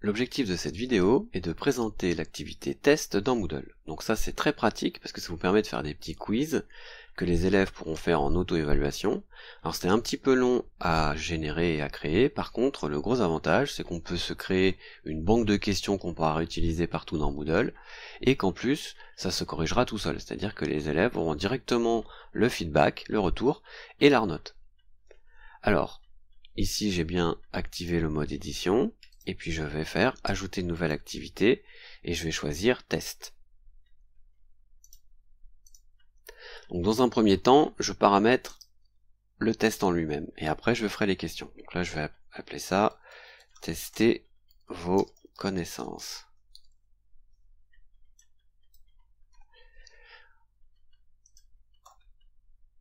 L'objectif de cette vidéo est de présenter l'activité test dans Moodle. Donc ça c'est très pratique parce que ça vous permet de faire des petits quiz que les élèves pourront faire en auto-évaluation. Alors c'était un petit peu long à générer et à créer, par contre le gros avantage c'est qu'on peut se créer une banque de questions qu'on pourra réutiliser partout dans Moodle, et qu'en plus ça se corrigera tout seul, c'est-à-dire que les élèves auront directement le feedback, le retour, et la note. Alors, ici j'ai bien activé le mode édition, et puis je vais faire ajouter une nouvelle activité et je vais choisir test. Donc dans un premier temps, je paramètre le test en lui-même et après je ferai les questions. Donc là je vais appeler ça tester vos connaissances.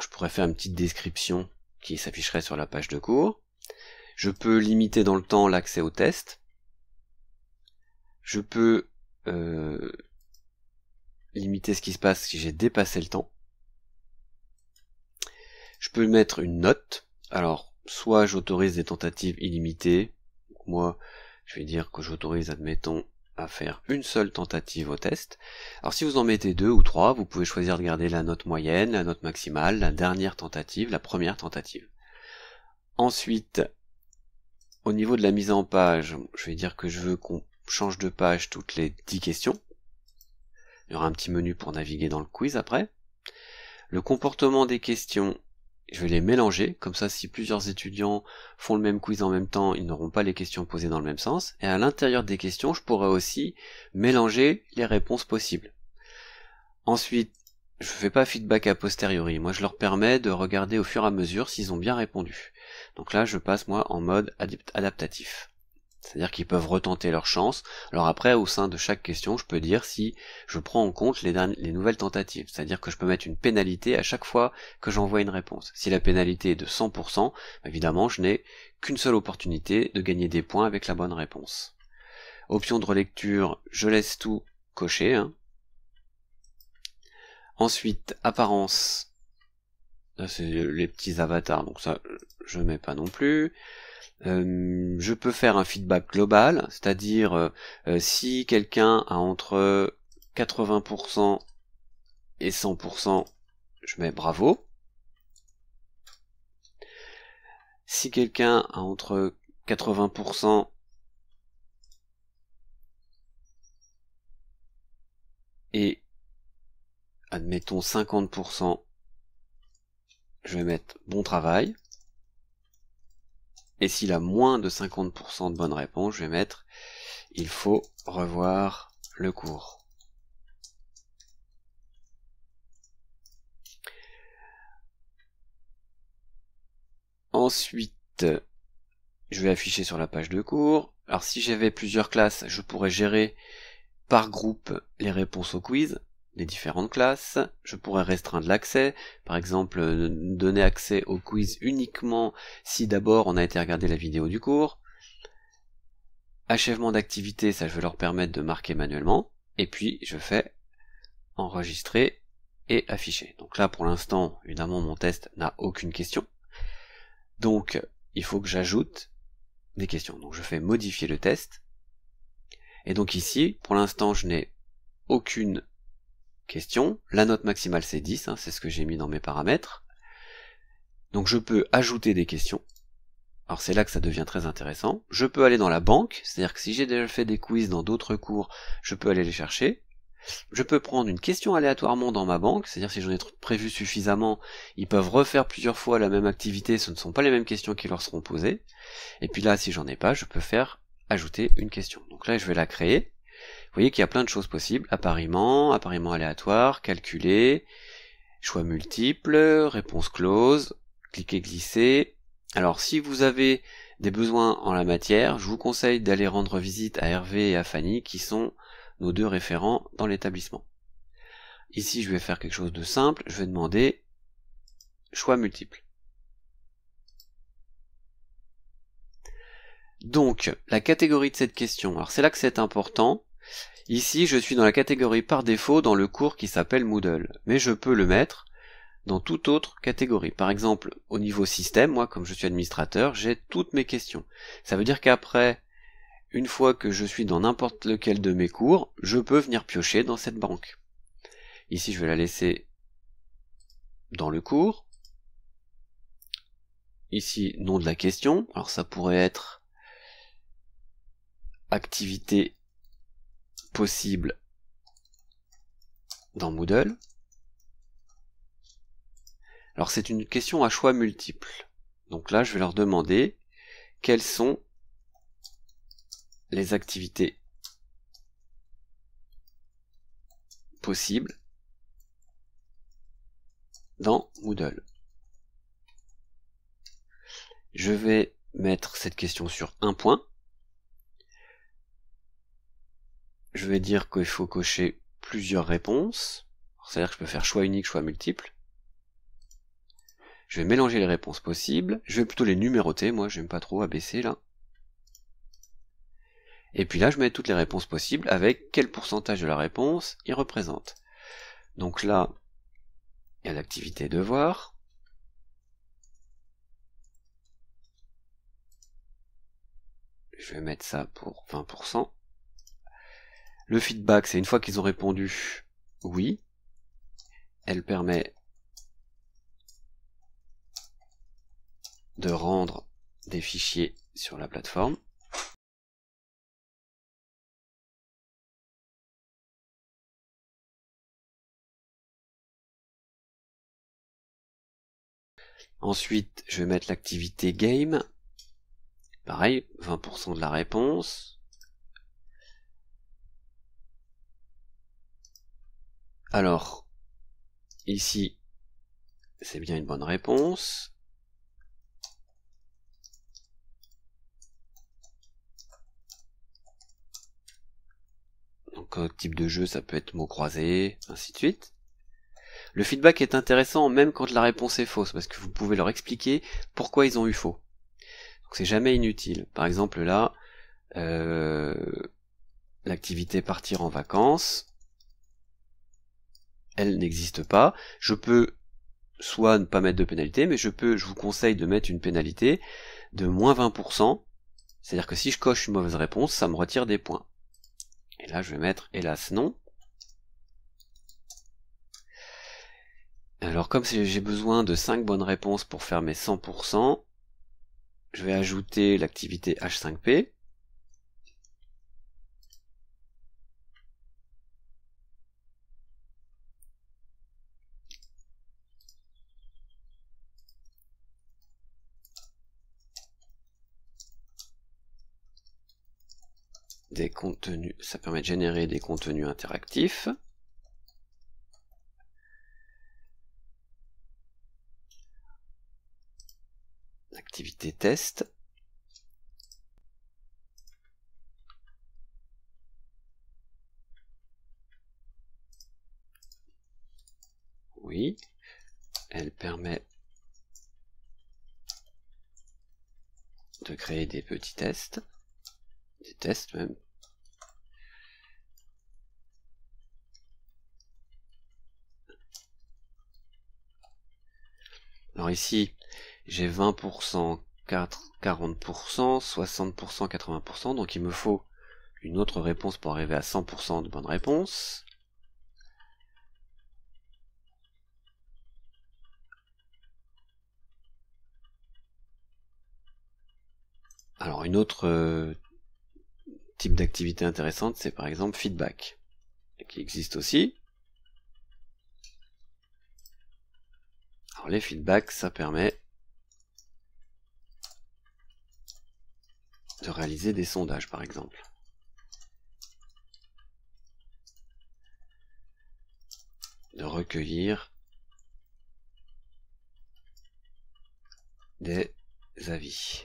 Je pourrais faire une petite description qui s'afficherait sur la page de cours. Je peux limiter dans le temps l'accès au test. Je peux euh, limiter ce qui se passe si j'ai dépassé le temps. Je peux mettre une note. Alors, soit j'autorise des tentatives illimitées. Moi, je vais dire que j'autorise, admettons, à faire une seule tentative au test. Alors si vous en mettez deux ou trois, vous pouvez choisir de garder la note moyenne, la note maximale, la dernière tentative, la première tentative. Ensuite, au niveau de la mise en page, je vais dire que je veux qu'on change de page toutes les 10 questions. Il y aura un petit menu pour naviguer dans le quiz après. Le comportement des questions, je vais les mélanger, comme ça si plusieurs étudiants font le même quiz en même temps, ils n'auront pas les questions posées dans le même sens. Et à l'intérieur des questions, je pourrais aussi mélanger les réponses possibles. Ensuite, je ne fais pas feedback a posteriori, moi je leur permets de regarder au fur et à mesure s'ils ont bien répondu. Donc là, je passe moi en mode adaptatif. C'est-à-dire qu'ils peuvent retenter leur chance. Alors après, au sein de chaque question, je peux dire si je prends en compte les, nouvelles tentatives. C'est-à-dire que je peux mettre une pénalité à chaque fois que j'envoie une réponse. Si la pénalité est de 100%, bah, évidemment, je n'ai qu'une seule opportunité de gagner des points avec la bonne réponse. Option de relecture, je laisse tout cocher. Hein. Ensuite, apparence, c'est les petits avatars, donc ça, je mets pas non plus. Euh, je peux faire un feedback global, c'est-à-dire euh, euh, si quelqu'un a entre 80% et 100%, je mets bravo. Si quelqu'un a entre 80% et admettons 50%, je vais mettre bon travail. Et s'il a moins de 50% de bonnes réponses, je vais mettre il faut revoir le cours. Ensuite, je vais afficher sur la page de cours. Alors si j'avais plusieurs classes, je pourrais gérer par groupe les réponses au quiz différentes classes, je pourrais restreindre l'accès, par exemple euh, donner accès au quiz uniquement si d'abord on a été regarder la vidéo du cours. Achèvement d'activité, ça je vais leur permettre de marquer manuellement, et puis je fais enregistrer et afficher. Donc là pour l'instant, évidemment mon test n'a aucune question. Donc il faut que j'ajoute des questions. Donc je fais modifier le test. Et donc ici, pour l'instant, je n'ai aucune question. La note maximale c'est 10, hein, c'est ce que j'ai mis dans mes paramètres. Donc je peux ajouter des questions. Alors c'est là que ça devient très intéressant. Je peux aller dans la banque, c'est-à-dire que si j'ai déjà fait des quiz dans d'autres cours, je peux aller les chercher. Je peux prendre une question aléatoirement dans ma banque, c'est-à-dire si j'en ai prévu suffisamment, ils peuvent refaire plusieurs fois la même activité, ce ne sont pas les mêmes questions qui leur seront posées. Et puis là, si j'en ai pas, je peux faire ajouter une question. Donc là, je vais la créer. Vous voyez qu'il y a plein de choses possibles, appariement, appariement aléatoire, calculé, choix multiple, réponse close, cliquer glisser. Alors si vous avez des besoins en la matière, je vous conseille d'aller rendre visite à Hervé et à Fanny qui sont nos deux référents dans l'établissement. Ici je vais faire quelque chose de simple, je vais demander choix multiple. Donc, la catégorie de cette question, alors c'est là que c'est important, Ici, je suis dans la catégorie par défaut dans le cours qui s'appelle Moodle, mais je peux le mettre dans toute autre catégorie. Par exemple, au niveau système, moi, comme je suis administrateur, j'ai toutes mes questions. Ça veut dire qu'après, une fois que je suis dans n'importe lequel de mes cours, je peux venir piocher dans cette banque. Ici, je vais la laisser dans le cours. Ici, nom de la question. Alors ça pourrait être activité possible dans Moodle. Alors c'est une question à choix multiple. Donc là, je vais leur demander quelles sont les activités possibles dans Moodle. Je vais mettre cette question sur un point. je vais dire qu'il faut cocher plusieurs réponses. C'est-à-dire que je peux faire choix unique, choix multiple. Je vais mélanger les réponses possibles. Je vais plutôt les numéroter, moi je n'aime pas trop abaisser là. Et puis là je mets toutes les réponses possibles avec quel pourcentage de la réponse il représente. Donc là, il y a l'activité devoir. Je vais mettre ça pour 20%. Le feedback, c'est une fois qu'ils ont répondu oui, elle permet de rendre des fichiers sur la plateforme. Ensuite, je vais mettre l'activité game. Pareil, 20% de la réponse. Alors, ici, c'est bien une bonne réponse. Donc, euh, type de jeu, ça peut être mot croisé, ainsi de suite. Le feedback est intéressant même quand la réponse est fausse, parce que vous pouvez leur expliquer pourquoi ils ont eu faux. Donc c'est jamais inutile. Par exemple là, euh, l'activité partir en vacances, elle n'existe pas. Je peux soit ne pas mettre de pénalité, mais je peux, je vous conseille de mettre une pénalité de moins 20%. C'est-à-dire que si je coche une mauvaise réponse, ça me retire des points. Et là, je vais mettre hélas non. Alors comme j'ai besoin de 5 bonnes réponses pour faire mes 100%, je vais ajouter l'activité H5P. des contenus, ça permet de générer des contenus interactifs. Activité test. Oui, elle permet de créer des petits tests, des tests même ici, j'ai 20%, 4, 40%, 60%, 80%, donc il me faut une autre réponse pour arriver à 100% de bonnes réponses. Alors une autre euh, type d'activité intéressante, c'est par exemple feedback, qui existe aussi. Alors les feedbacks, ça permet de réaliser des sondages par exemple. De recueillir des avis.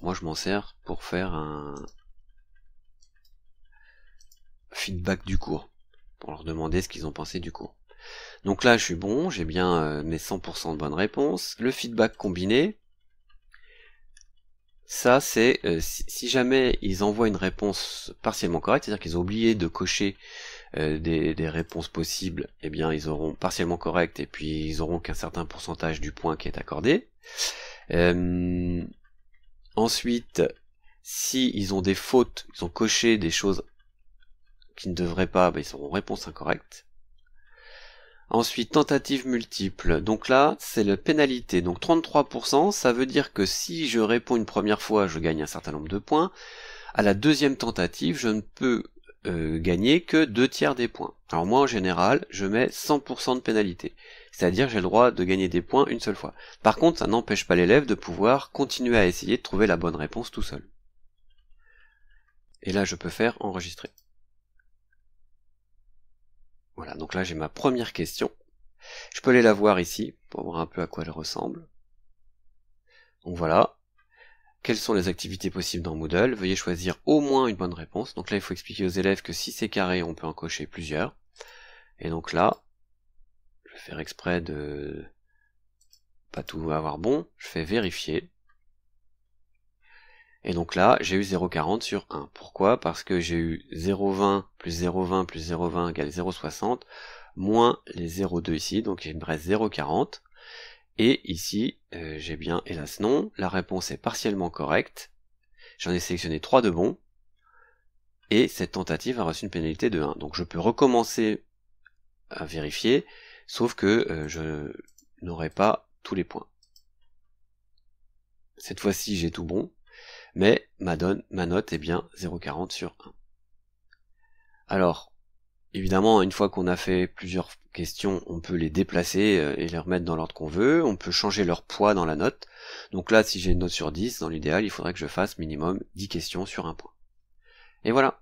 Moi je m'en sers pour faire un feedback du cours pour leur demander ce qu'ils ont pensé du cours. Donc là, je suis bon, j'ai bien euh, mes 100% de bonnes réponses. Le feedback combiné, ça c'est euh, si, jamais ils envoient une réponse partiellement correcte, c'est-à-dire qu'ils ont oublié de cocher euh, des, réponses possibles, eh bien ils auront partiellement correct et puis ils auront qu'un certain pourcentage du point qui est accordé. ensuite, si ils ont des fautes, ils ont coché des choses ne devraient pas, bah, ils auront réponse incorrecte. Ensuite, tentative multiple. Donc là, c'est la pénalité. Donc 33%, ça veut dire que si je réponds une première fois, je gagne un certain nombre de points. À la deuxième tentative, je ne peux euh, gagner que deux tiers des points. Alors moi, en général, je mets 100% de pénalité. C'est-à-dire, j'ai le droit de gagner des points une seule fois. Par contre, ça n'empêche pas l'élève de pouvoir continuer à essayer de trouver la bonne réponse tout seul. Et là, je peux faire enregistrer. Voilà, donc là j'ai ma première question. Je peux aller la voir ici pour voir un peu à quoi elle ressemble. Donc voilà. Quelles sont les activités possibles dans Moodle Veuillez choisir au moins une bonne réponse. Donc là, il faut expliquer aux élèves que si c'est carré, on peut en cocher plusieurs. Et donc là, je vais faire exprès de pas tout avoir bon. Je fais vérifier. Et donc là, j'ai eu 0,40 sur 1. Pourquoi Parce que j'ai eu 0,20 plus 0,20 plus 0,20 égale 0,60, moins les 0,2 ici, donc il me reste 0,40. Et ici, euh, j'ai bien, hélas non, la réponse est partiellement correcte. J'en ai sélectionné 3 de bons. Et cette tentative a reçu une pénalité de 1. Donc je peux recommencer à vérifier, sauf que euh, je n'aurai pas tous les points. Cette fois-ci, j'ai tout bon, mais ma, donne, ma note est bien 0,40 sur 1. Alors, évidemment, une fois qu'on a fait plusieurs questions, on peut les déplacer euh, et les remettre dans l'ordre qu'on veut. On peut changer leur poids dans la note. Donc là, si j'ai une note sur 10, dans l'idéal, il faudrait que je fasse minimum 10 questions sur un point. Et voilà,